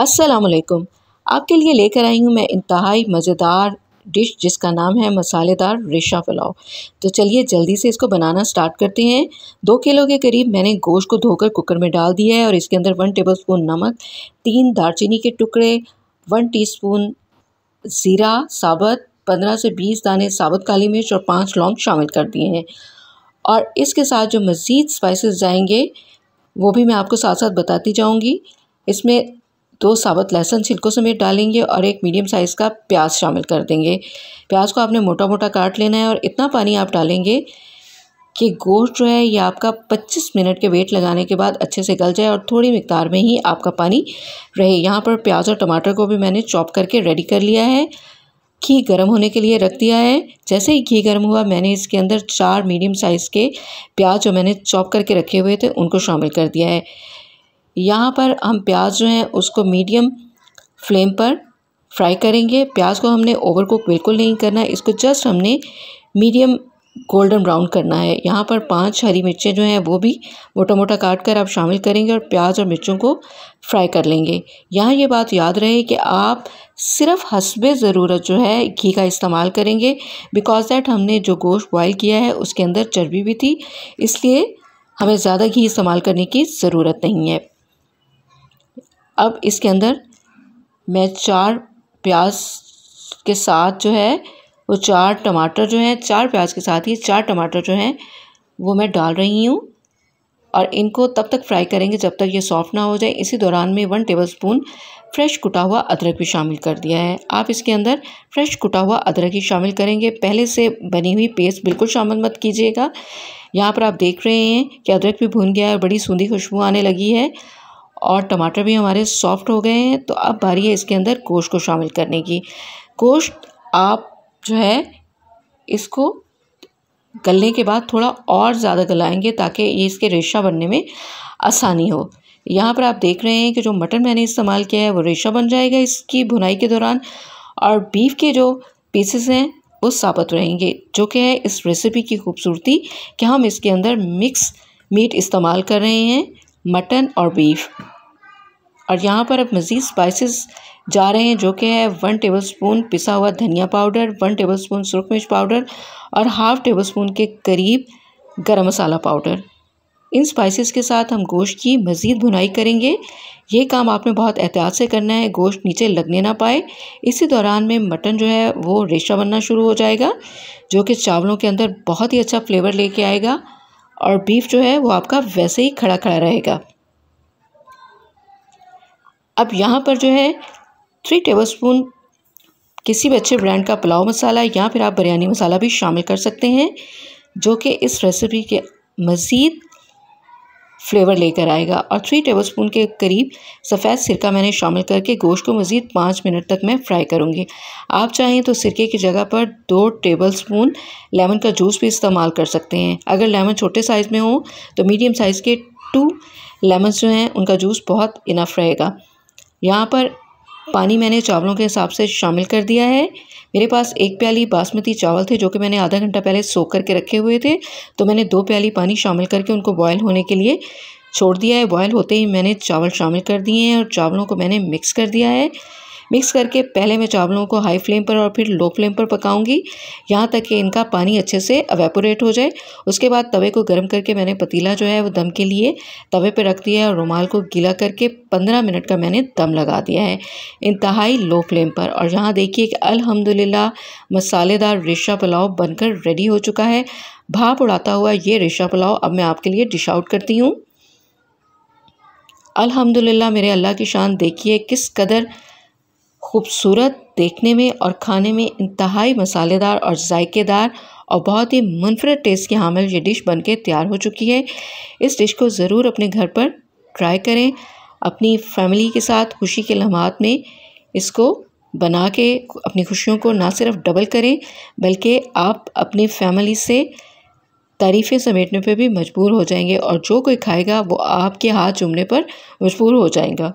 असलकुम आपके लिए लेकर आई हूँ मैं इंतहाई मज़ेदार डिश जिसका नाम है मसालेदार रेशा पुलाव तो चलिए जल्दी से इसको बनाना स्टार्ट करते हैं दो किलो के करीब मैंने गोश्त को धोकर कुकर में डाल दिया है और इसके अंदर वन टेबलस्पून नमक तीन दालचीनी के टुकड़े वन टीस्पून ज़ीरा साबुत पंद्रह से बीस दाने साबुत काली मिर्च और पाँच लौंग शामिल कर दिए हैं और इसके साथ जो मज़ीद स्पाइसेस जाएंगे वो भी मैं आपको साथ साथ बताती जाऊँगी इसमें दो साबुत लहसुन छिलकों समेत डालेंगे और एक मीडियम साइज़ का प्याज शामिल कर देंगे प्याज को आपने मोटा मोटा काट लेना है और इतना पानी आप डालेंगे कि गोश्त जो है ये आपका 25 मिनट के वेट लगाने के बाद अच्छे से गल जाए और थोड़ी मकदार में ही आपका पानी रहे यहाँ पर प्याज और टमाटर को भी मैंने चॉप करके रेडी कर लिया है घी गर्म होने के लिए रख दिया है जैसे ही घी गर्म हुआ मैंने इसके अंदर चार मीडियम साइज़ के प्याज जो मैंने चॉप करके रखे हुए थे उनको शामिल कर दिया है यहाँ पर हम प्याज जो है उसको मीडियम फ्लेम पर फ्राई करेंगे प्याज को हमने ओवर कुक बिल्कुल नहीं करना है इसको जस्ट हमने मीडियम गोल्डन ब्राउन करना है यहाँ पर पांच हरी मिर्चें जो हैं वो भी मोटा मोटा काट कर आप शामिल करेंगे और प्याज और मिर्चों को फ्राई कर लेंगे यहाँ ये बात याद रहे कि आप सिर्फ हसबे ज़रूरत जो है घी का इस्तेमाल करेंगे बिकॉज़ दैट हमने जो गोश्त बॉयल किया है उसके अंदर चर्बी भी थी इसलिए हमें ज़्यादा घी इस्तेमाल करने की ज़रूरत नहीं है अब इसके अंदर मैं चार प्याज के साथ जो है वो चार टमाटर जो हैं चार प्याज के साथ ही चार टमाटर जो हैं वो मैं डाल रही हूँ और इनको तब तक फ्राई करेंगे जब तक ये सॉफ्ट ना हो जाए इसी दौरान में वन टेबल स्पून फ्रेश कुटा हुआ अदरक भी शामिल कर दिया है आप इसके अंदर फ्रेश कुटा हुआ अदरक ही शामिल करेंगे पहले से बनी हुई पेस्ट बिल्कुल शामिल मत कीजिएगा यहाँ पर आप देख रहे हैं कि अदरक भी भुन गया है बड़ी सूंदी खुशबू आने लगी है और टमाटर भी हमारे सॉफ्ट हो गए हैं तो अब बारी है इसके अंदर गोश्त को शामिल करने की गोश्त आप जो है इसको गलने के बाद थोड़ा और ज़्यादा गलाएंगे ताकि ये इसके रेशा बनने में आसानी हो यहाँ पर आप देख रहे हैं कि जो मटन मैंने इस्तेमाल किया है वो रेशा बन जाएगा इसकी भुनाई के दौरान और बीफ के जो पीसेस हैं वो साबत रहेंगे जो कि है इस रेसिपी की खूबसूरती कि हम इसके अंदर मिक्स मीट इस्तेमाल कर रहे हैं मटन और बीफ और यहाँ पर अब मज़ीद स्पाइसेस जा रहे हैं जो कि है वन टेबलस्पून पिसा हुआ धनिया पाउडर वन टेबलस्पून सुरख मिर्च पाउडर और हाफ़ टेबल स्पून के करीब गरम मसाला पाउडर इन स्पाइसेस के साथ हम गोश्त की मज़ीद भुनाई करेंगे ये काम आपने बहुत एहतियात से करना है गोश्त नीचे लगने ना पाए इसी दौरान में मटन जो है वो रेशा बनना शुरू हो जाएगा जो कि चावलों के अंदर बहुत ही अच्छा फ्लेवर लेके आएगा और बीफ जो है वो आपका वैसे ही खड़ा खड़ा रहेगा अब यहाँ पर जो है थ्री टेबलस्पून किसी भी अच्छे ब्रांड का पुलाव मसाला या फिर आप बिरयानी मसाला भी शामिल कर सकते हैं जो कि इस रेसिपी के मज़ीद फ्लेवर लेकर आएगा और थ्री टेबलस्पून के करीब सफ़ेद सिरका मैंने शामिल करके गोश्त को मज़ीद पाँच मिनट तक मैं फ्राई करूँगी आप चाहें तो सिरके की जगह पर दो टेबलस्पून लेमन का जूस भी इस्तेमाल कर सकते हैं अगर लेमन छोटे साइज़ में हो तो मीडियम साइज़ के टू लेमन जो हैं उनका जूस बहुत इनफ रहेगा यहाँ पर पानी मैंने चावलों के हिसाब से शामिल कर दिया है मेरे पास एक प्याली बासमती चावल थे जो कि मैंने आधा घंटा पहले सो करके रखे हुए थे तो मैंने दो प्याली पानी शामिल करके उनको बॉयल होने के लिए छोड़ दिया है बॉयल होते ही मैंने चावल शामिल कर दिए हैं और चावलों को मैंने मिक्स कर दिया है मिक्स करके पहले मैं चावलों को हाई फ्लेम पर और फिर लो फ्लेम पर पकाऊंगी यहाँ तक कि इनका पानी अच्छे से अवेपोरेट हो जाए उसके बाद तवे को गर्म करके मैंने पतीला जो है वो दम के लिए तवे पर रख दिया है और रुमाल को गीला करके पंद्रह मिनट का मैंने दम लगा दिया है इंतहाई लो फ्लेम पर और यहाँ देखिए कि अलहमदिल्ला मसालेदार रेशा पुलाव बनकर रेडी हो चुका है भाप उड़ाता हुआ ये रेशा पुलाव अब मैं आपके लिए डिश आउट करती हूँ अल्हम्दुलिल्लाह मेरे अल्लाह की शान देखिए किस कदर खूबसूरत देखने में और खाने में इंतहाई मसालेदार और जायकेदार और बहुत ही मुनफरद टेस्ट की हामिल ये डिश बनके तैयार हो चुकी है इस डिश को ज़रूर अपने घर पर ट्राई करें अपनी फैमिली के साथ खुशी के लम्हात में इसको बना के अपनी खुशियों को ना सिर्फ डबल करें बल्कि आप अपनी फैमिली से तारीफ़ें समेटने पर भी मजबूर हो जाएंगे और जो कोई खाएगा वो आपके हाथ चूमने पर मजबूर हो जाएगा